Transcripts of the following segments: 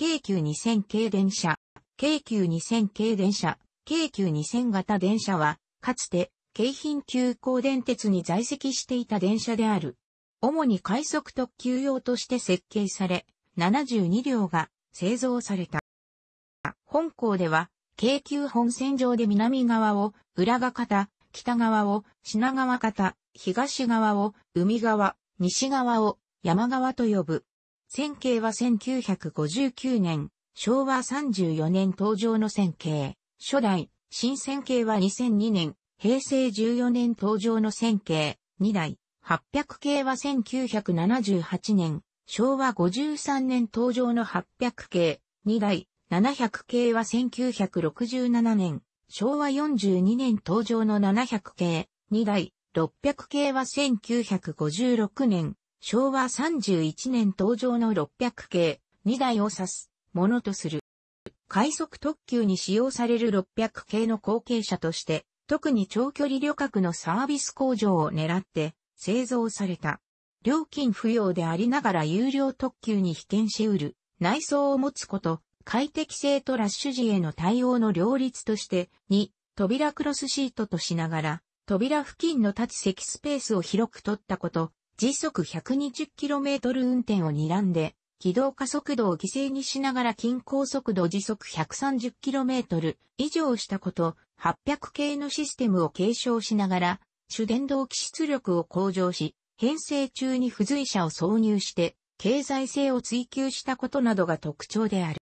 京急2000系電車、京急2000系電車、京急2000型電車は、かつて、京浜急行電鉄に在籍していた電車である。主に快速特急用として設計され、72両が製造された。本校では、京急本線上で南側を浦賀方、北側を品川方、東側を海側、西側を山側と呼ぶ。線形は1959年、昭和34年登場の線形。初代、新線形は2002年、平成14年登場の線形。2代、800系は1978年、昭和53年登場の800系。2代、700系は1967年、昭和42年登場の700系。2代、600系は1956年、昭和31年登場の600系2台を指すものとする。快速特急に使用される600系の後継者として、特に長距離旅客のサービス向上を狙って製造された。料金不要でありながら有料特急に被験し得る内装を持つこと、快適性とラッシュ時への対応の両立として、2、扉クロスシートとしながら、扉付近の立ち席スペースを広く取ったこと、時速 120km 運転を睨んで、軌道加速度を犠牲にしながら均衡速度時速 130km 以上したこと、800系のシステムを継承しながら、主電動機出力を向上し、編成中に付随車を挿入して、経済性を追求したことなどが特徴である。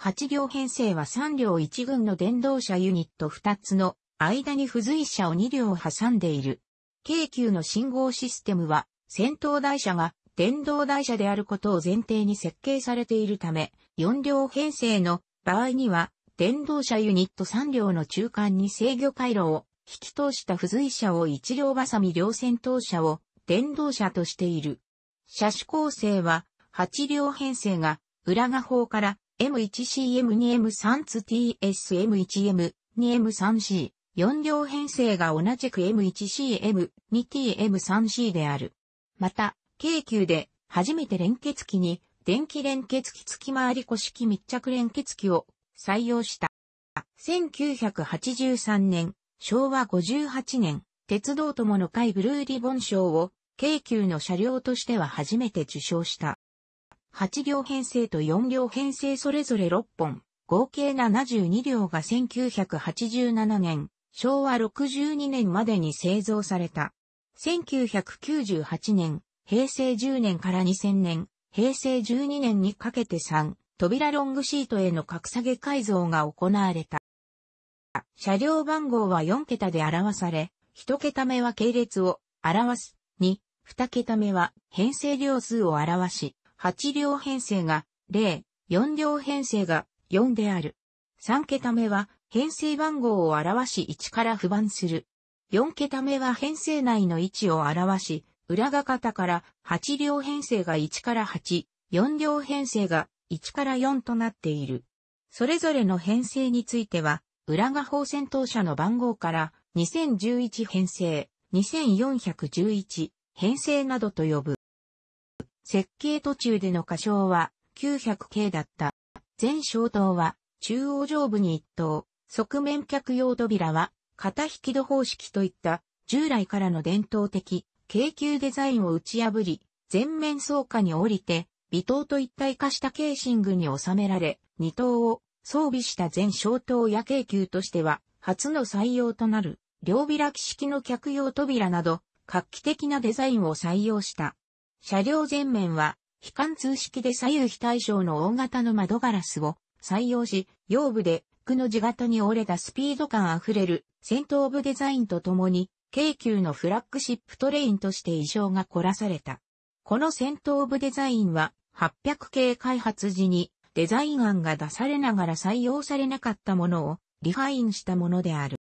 8両編成は3両1軍の電動車ユニット2つの間に付随車を2両挟んでいる。京急の信号システムは先頭台車が電動台車であることを前提に設計されているため、4両編成の場合には、電動車ユニット3両の中間に制御回路を引き通した付随車を1両バサミ両先頭車を電動車としている。車種構成は8両編成が裏画法から M1CM2M3 つ TSM1M、2M3C、4両編成が同じく M1CM、2TM3C である。また、京急で初めて連結機に電気連結機付き回り古式密着連結機を採用した。1983年、昭和58年、鉄道友の会ブルーリボン賞を京急の車両としては初めて受賞した。8両編成と4両編成それぞれ6本、合計72両が1987年、昭和62年までに製造された。1998年、平成10年から2000年、平成12年にかけて3、扉ロングシートへの格下げ改造が行われた。車両番号は4桁で表され、1桁目は系列を表す。2、2桁目は編成量数を表し、8両編成が0、4両編成が4である。3桁目は編成番号を表し1から不番する。4桁目は編成内の位置を表し、裏が型から8両編成が1から8、4両編成が1から4となっている。それぞれの編成については、裏が方戦闘車の番号から2011編成、2411編成などと呼ぶ。設計途中での過小は900系だった。全小灯は中央上部に1灯、側面客用扉は型引き戸方式といった従来からの伝統的京急デザインを打ち破り、全面倉下に降りて、微糖と一体化したケーシングに収められ、二等を装備した全小灯や京急としては、初の採用となる、両開き式の客用扉など、画期的なデザインを採用した。車両前面は、非貫通式で左右非対称の大型の窓ガラスを採用し、腰部でクの地型に折れたスピード感あふれる戦闘部デザインとともに、京急のフラッグシップトレインとして衣装が凝らされた。この戦闘部デザインは800系開発時にデザイン案が出されながら採用されなかったものをリファインしたものである。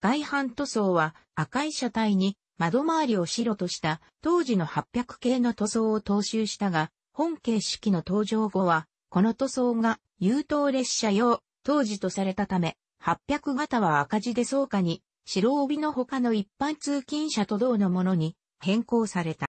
外反塗装は赤い車体に窓周りを白とした当時の800系の塗装を踏襲したが、本形式の登場後は、この塗装が優等列車用当時とされたため、800型は赤字でうかに、白帯の他の一般通勤者と同のものに変更された。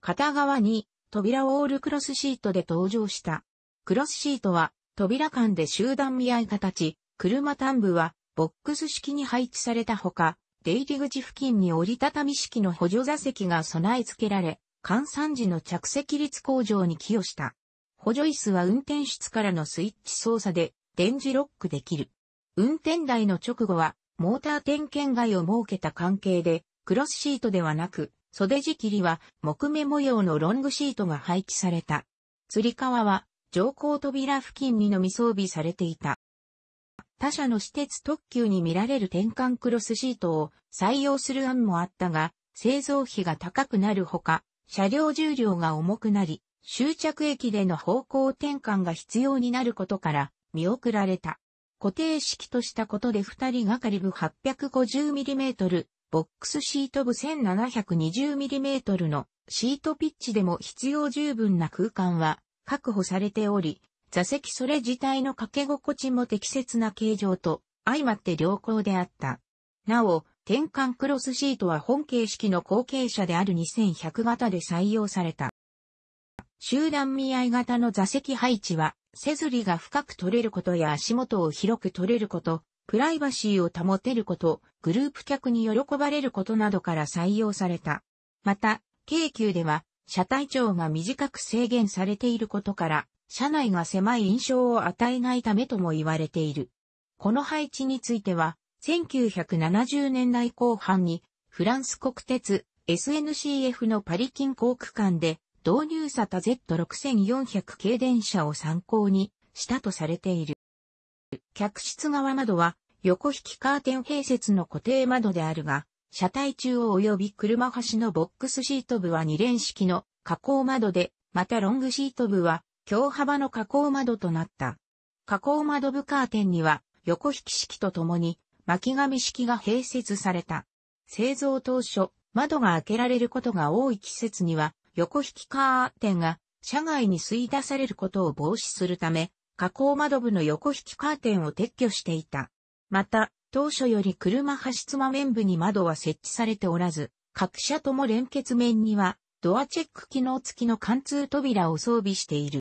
片側に扉をオールクロスシートで登場した。クロスシートは扉間で集団見合い形、車端部はボックス式に配置されたほか、出入り口付近に折りたたみ式の補助座席が備え付けられ、換算時の着席率向上に寄与した。補助椅子は運転室からのスイッチ操作で電磁ロックできる。運転台の直後は、モーター点検外を設けた関係で、クロスシートではなく、袖地切りは木目模様のロングシートが配置された。釣り革は乗降扉付近にのみ装備されていた。他社の私鉄特急に見られる転換クロスシートを採用する案もあったが、製造費が高くなるほか、車両重量が重くなり、終着駅での方向転換が必要になることから、見送られた。固定式としたことで二人がかり部 850mm、ボックスシート部 1720mm のシートピッチでも必要十分な空間は確保されており、座席それ自体の掛け心地も適切な形状と相まって良好であった。なお、転換クロスシートは本形式の後継者である2100型で採用された。集団見合い型の座席配置は背ずりが深く取れることや足元を広く取れること、プライバシーを保てること、グループ客に喜ばれることなどから採用された。また、京急では、車体長が短く制限されていることから、車内が狭い印象を与えないためとも言われている。この配置については、1970年代後半に、フランス国鉄 SNCF のパリ近郊区間で、導入さた Z6400 系電車を参考にしたとされている。客室側窓は横引きカーテン併設の固定窓であるが、車体中央及び車端のボックスシート部は二連式の加工窓で、またロングシート部は強幅の加工窓となった。加工窓部カーテンには横引き式とともに巻き紙式が併設された。製造当初、窓が開けられることが多い季節には横引きカーテンが車外に吸い出されることを防止するため、加工窓部の横引きカーテンを撤去していた。また、当初より車端つま面部に窓は設置されておらず、各車とも連結面には、ドアチェック機能付きの貫通扉を装備している。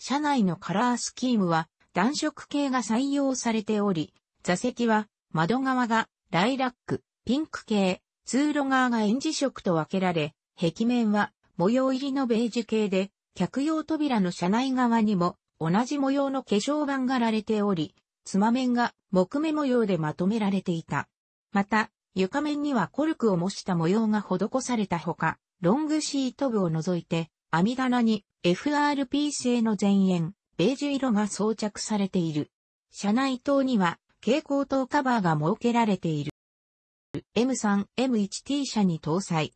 車内のカラースキームは、暖色系が採用されており、座席は窓側がライラック、ピンク系、通路側がエン色と分けられ、壁面は模様入りのベージュ系で、客用扉の車内側にも同じ模様の化粧板がられており、つま面が木目模様でまとめられていた。また、床面にはコルクを模した模様が施されたほか、ロングシート部を除いて、網棚に FRP 製の前縁、ベージュ色が装着されている。車内灯には蛍光灯カバーが設けられている。M3、M1T 車に搭載。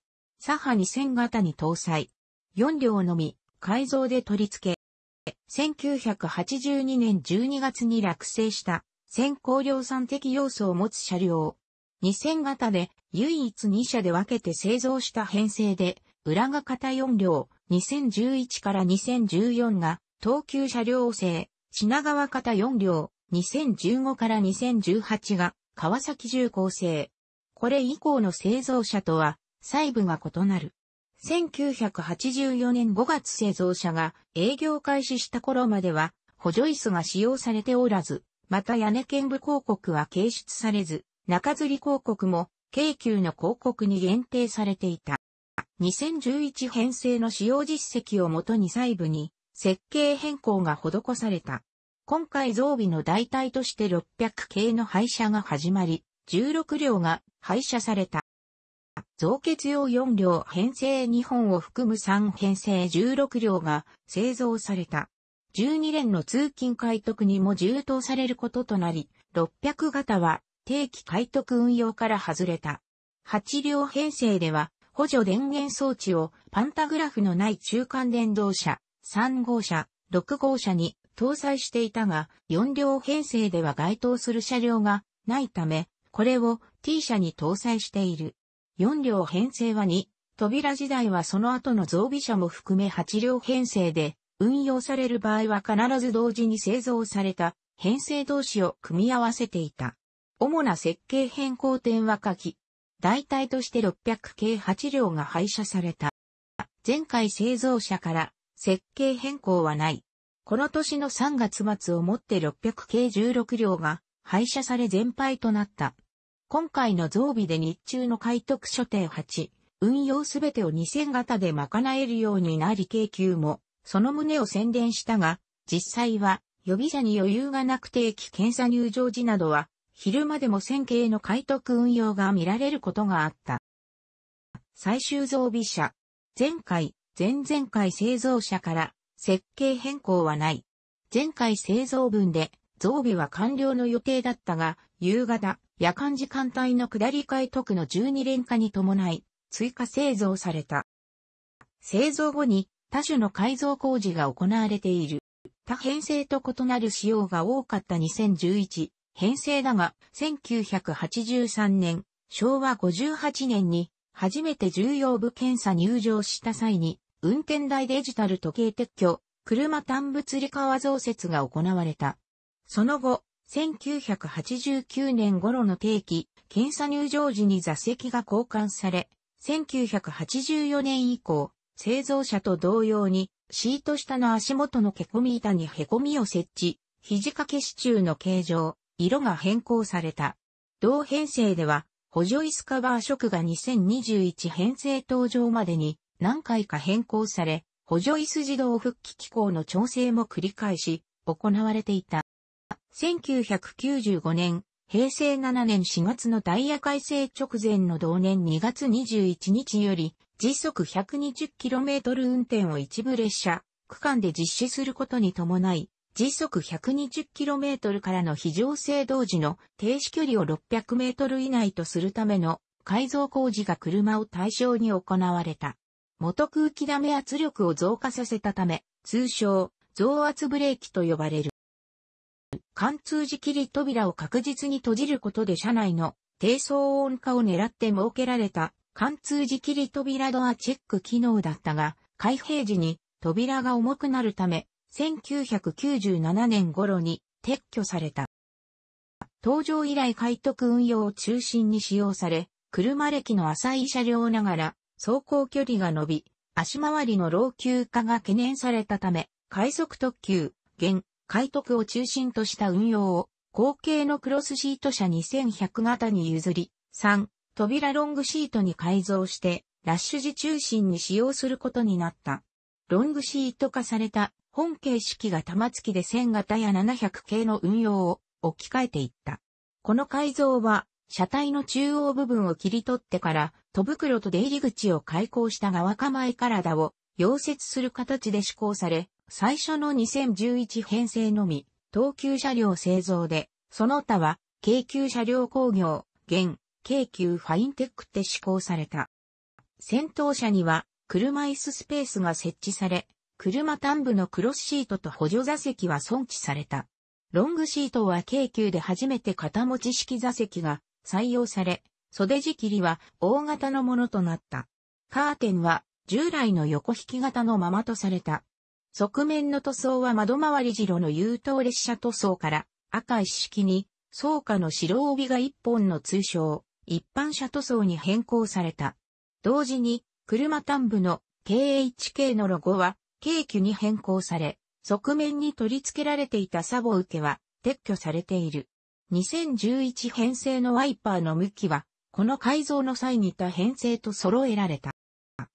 左派2000型に搭載。4両のみ、改造で取り付け。1982年12月に落成した先行量産的要素を持つ車両。2000型で唯一2社で分けて製造した編成で、裏が型4両、2011から2014が東急車両製、品川型4両、2015から2018が川崎重工製。これ以降の製造者とは細部が異なる。1984年5月製造車が営業開始した頃までは補助椅子が使用されておらず、また屋根見部広告は掲出されず、中吊り広告も京急の広告に限定されていた。2011編成の使用実績をもとに細部に設計変更が施された。今回増備の代替として600系の廃車が始まり、16両が廃車された。造血用4両編成2本を含む3編成16両が製造された。12連の通勤快徳にも充当されることとなり、600型は定期快徳運用から外れた。8両編成では補助電源装置をパンタグラフのない中間電動車、3号車、6号車に搭載していたが、4両編成では該当する車両がないため、これを T 車に搭載している。4両編成は2、扉時代はその後の増備車も含め8両編成で、運用される場合は必ず同時に製造された編成同士を組み合わせていた。主な設計変更点は下記。代替として600系8両が廃車された。前回製造者から設計変更はない。この年の3月末をもって600系16両が廃車され全廃となった。今回の増備で日中の海徳所定8、運用すべてを2000型で賄えるようになり京急も、その旨を宣伝したが、実際は、予備車に余裕がなく定期検査入場時などは、昼間でも1000系の海徳運用が見られることがあった。最終増備車。前回、前々回製造車から設計変更はない。前回製造分で増備は完了の予定だったが、夕方、夜間時間帯の下りえ特の12連化に伴い、追加製造された。製造後に多種の改造工事が行われている。多編成と異なる仕様が多かった2011編成だが、1983年、昭和58年に初めて重要部検査入場した際に、運転台デジタル時計撤去、車端物理革増設が行われた。その後、1989年頃の定期、検査入場時に座席が交換され、1984年以降、製造者と同様に、シート下の足元のけこみ板に凹みを設置、肘掛け支柱の形状、色が変更された。同編成では、補助椅子カバー色が2021編成登場までに何回か変更され、補助椅子自動復帰機構の調整も繰り返し行われていた。1995年、平成7年4月のダイヤ改正直前の同年2月21日より、時速 120km 運転を一部列車、区間で実施することに伴い、時速 120km からの非常制動時の停止距離を 600m 以内とするための改造工事が車を対象に行われた。元空気ダメ圧力を増加させたため、通称、増圧ブレーキと呼ばれる。貫通時切り扉を確実に閉じることで車内の低騒音化を狙って設けられた貫通時切り扉ドアチェック機能だったが、開閉時に扉が重くなるため、1997年頃に撤去された。登場以来開徳運用を中心に使用され、車歴の浅い車両ながら走行距離が伸び、足回りの老朽化が懸念されたため、快速特急、現、海徳を中心とした運用を、後継のクロスシート車2100型に譲り、3、扉ロングシートに改造して、ラッシュ時中心に使用することになった。ロングシート化された本形式が玉突きで1000型や700系の運用を置き換えていった。この改造は、車体の中央部分を切り取ってから、戸袋と出入り口を開口した側構え体を溶接する形で施行され、最初の2011編成のみ、東急車両製造で、その他は、京急車両工業、現、京急ファインテックって施行された。先頭車には、車椅子スペースが設置され、車端部のクロスシートと補助座席は損置された。ロングシートは京急で初めて肩持ち式座席が採用され、袖仕切りは大型のものとなった。カーテンは従来の横引き型のままとされた。側面の塗装は窓回り白の優等列車塗装から赤一式に、草下の白帯が一本の通称、一般車塗装に変更された。同時に、車端部の KHK のロゴは、軽急に変更され、側面に取り付けられていたサボ受けは撤去されている。2011編成のワイパーの向きは、この改造の際に他編成と揃えられた。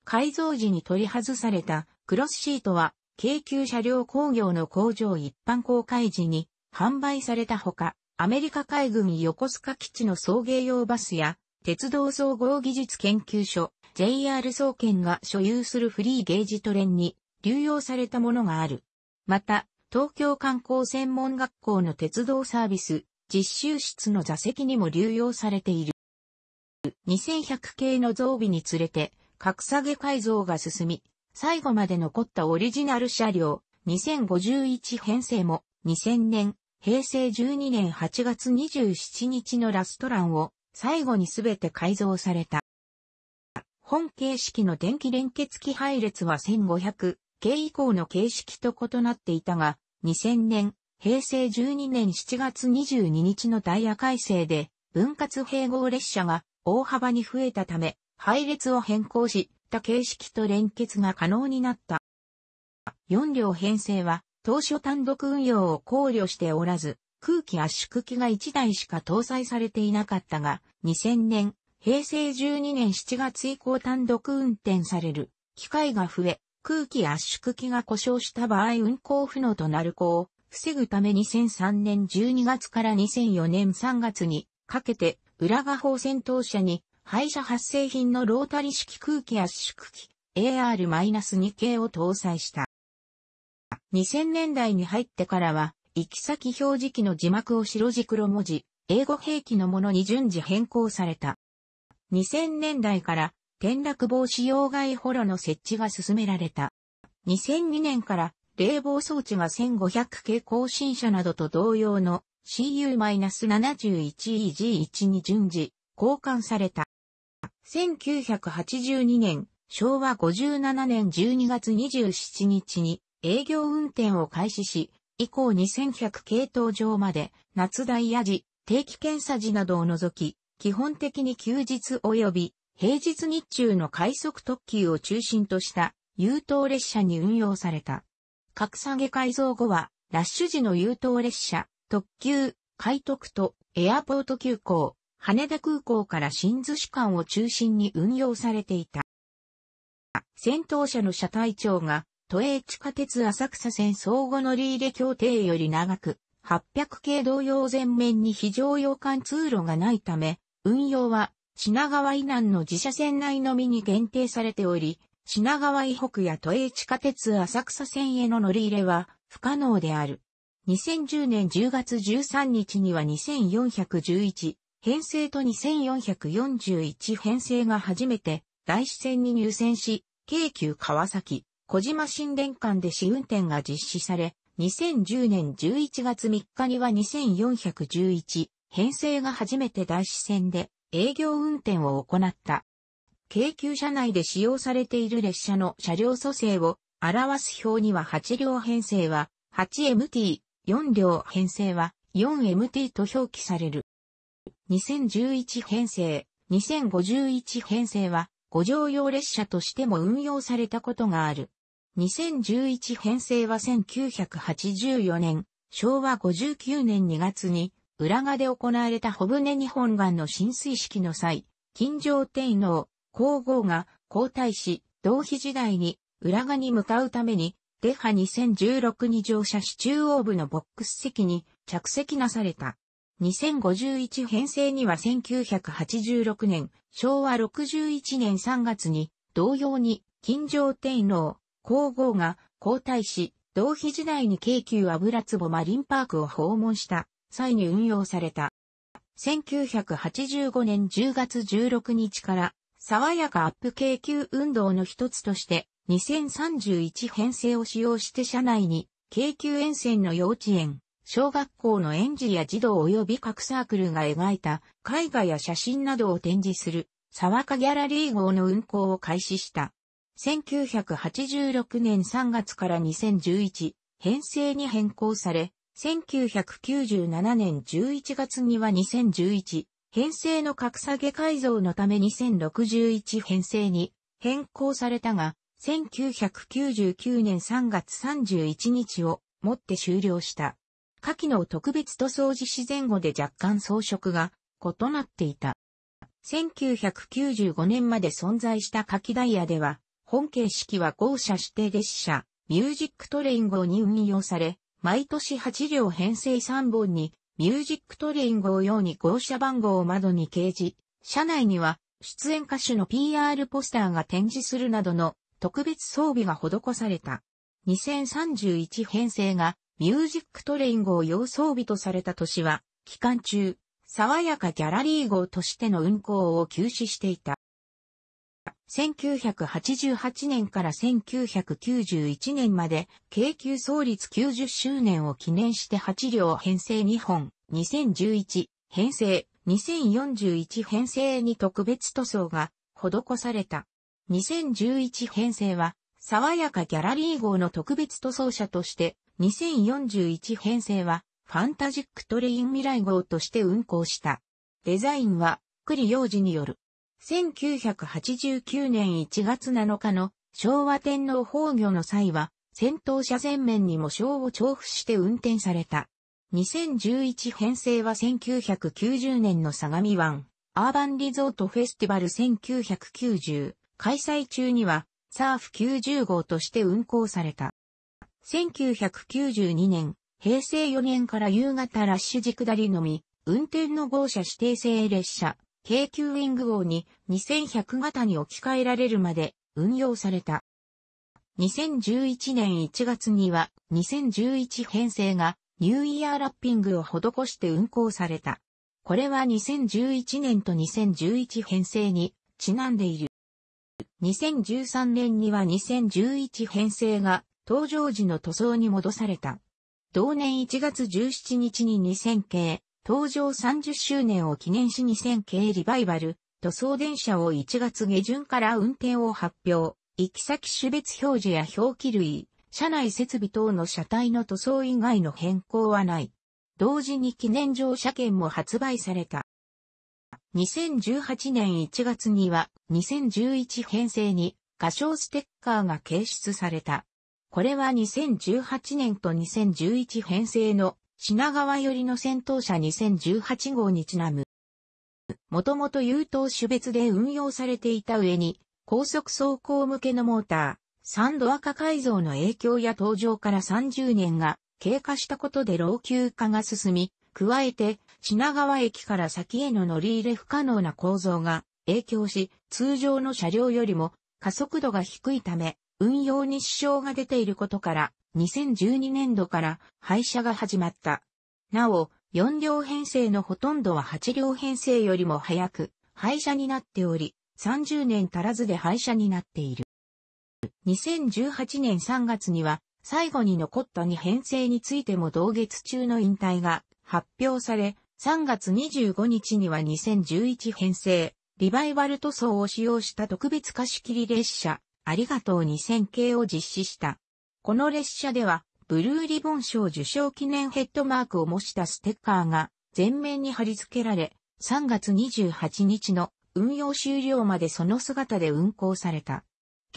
改造時に取り外されたクロスシートは、京急車両工業の工場一般公開時に販売されたほか、アメリカ海軍横須賀基地の送迎用バスや、鉄道総合技術研究所、JR 総研が所有するフリーゲージトレンに流用されたものがある。また、東京観光専門学校の鉄道サービス、実習室の座席にも流用されている。2100系の増備につれて、格下げ改造が進み、最後まで残ったオリジナル車両、2051編成も2000年、平成12年8月27日のラストランを最後にすべて改造された。本形式の電気連結機配列は1500系以降の形式と異なっていたが、2000年、平成12年7月22日のダイヤ改正で分割併合列車が大幅に増えたため、配列を変更し、た形式と連結が可能になった。4両編成は、当初単独運用を考慮しておらず、空気圧縮機が1台しか搭載されていなかったが、2000年、平成12年7月以降単独運転される機械が増え、空気圧縮機が故障した場合運行不能となる子を防ぐため2003年12月から2004年3月にかけて、浦賀砲戦闘車に廃車発生品のロータリ式空気圧縮機 AR-2 系を搭載した。2000年代に入ってからは、行き先表示器の字幕を白字黒文字、英語兵器のものに順次変更された。2000年代から転落防止用外ホロの設置が進められた。2002年から冷房装置が1500系更新車などと同様の CU-71EG1 に順次交換された。1982年、昭和57年12月27日に営業運転を開始し、以降2100系統上まで、夏台、や時、定期検査時などを除き、基本的に休日及び平日日中の快速特急を中心とした優等列車に運用された。格下げ改造後は、ラッシュ時の優等列車、特急、快特とエアポート急行、羽田空港から新津市間を中心に運用されていた。戦闘車の車体長が、都営地下鉄浅草線相互乗り入れ協定より長く、800系同様全面に非常用管通路がないため、運用は品川以南の自社線内のみに限定されており、品川以北や都営地下鉄浅草線への乗り入れは不可能である。2010年10月13日には2411編成と2441編成が初めて、大支線に入線し、京急川崎、小島新電間で試運転が実施され、2010年11月3日には2411編成が初めて大支線で営業運転を行った。京急車内で使用されている列車の車両組成を表す表には8両編成は 8MT、4両編成は 4MT と表記される。2011編成、2051編成は、五条用列車としても運用されたことがある。2011編成は1984年、昭和59年2月に、浦賀で行われた小舟日本岸の浸水式の際、金城天皇、皇后が皇太子、同飛時代に浦賀に向かうために、デハ2016に乗車し中央部のボックス席に着席なされた。2051編成には1986年、昭和61年3月に、同様に、金城天皇、皇后が交代し、同日時代に京急油壺マリンパークを訪問した際に運用された。1985年10月16日から、爽やかアップ京急運動の一つとして、2031編成を使用して車内に、京急沿線の幼稚園、小学校の園児や児童及び各サークルが描いた絵画や写真などを展示する沢川ギャラリー号の運行を開始した。1986年3月から2011、編成に変更され、1997年11月には2011、編成の格下げ改造のため2061編成に変更されたが、1999年3月31日をもって終了した。下記の特別塗装実施前後で若干装飾が異なっていた。1995年まで存在した夏季ダイヤでは、本形式は豪車指定列車、ミュージックトレイン号に運用され、毎年8両編成3本に、ミュージックトレイン号用に号車番号を窓に掲示、車内には出演歌手の PR ポスターが展示するなどの特別装備が施された。2031編成がミュージックトレイン号要装備とされた都市は、期間中、爽やかギャラリー号としての運行を休止していた。1988年から1991年まで、京急創立90周年を記念して8両編成2本、2011編成、2041編成に特別塗装が施された。2011編成は、爽やかギャラリー号の特別塗装車として2041編成はファンタジックトレイン未来号として運行した。デザインは栗洋二による。1989年1月7日の昭和天皇崩御の際は先頭車前面に模章を重布して運転された。2011編成は1990年の相模湾アーバンリゾートフェスティバル1990開催中にはサーフ90号として運行された。1992年、平成4年から夕方ラッシュ時下りのみ、運転の号車指定制列車、京急ウィング号に2100型に置き換えられるまで運用された。2011年1月には2011編成がニューイヤーラッピングを施して運行された。これは2011年と2011編成にちなんでいる。2013年には2011編成が登場時の塗装に戻された。同年1月17日に2000系、登場30周年を記念し2000系リバイバル、塗装電車を1月下旬から運転を発表、行き先種別表示や表記類、車内設備等の車体の塗装以外の変更はない。同時に記念乗車券も発売された。2018年1月には2011編成に歌唱ステッカーが掲出された。これは2018年と2011編成の品川寄りの戦闘車2018号にちなむ。もともと優等種別で運用されていた上に、高速走行向けのモーター、サンド赤改造の影響や登場から30年が経過したことで老朽化が進み、加えて品川駅から先への乗り入れ不可能な構造が影響し、通常の車両よりも加速度が低いため、運用に支障が出ていることから、2012年度から廃車が始まった。なお、4両編成のほとんどは8両編成よりも早く廃車になっており、30年足らずで廃車になっている。2018年3月には、最後に残った2編成についても同月中の引退が発表され、3月25日には2011編成、リバイバル塗装を使用した特別貸し切り列車、ありがとう2000系を実施した。この列車では、ブルーリボン賞受賞記念ヘッドマークを模したステッカーが前面に貼り付けられ、3月28日の運用終了までその姿で運行された。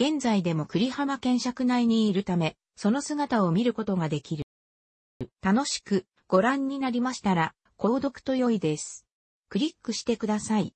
現在でも栗浜県尺内にいるため、その姿を見ることができる。楽しくご覧になりましたら、購読と良いです。クリックしてください。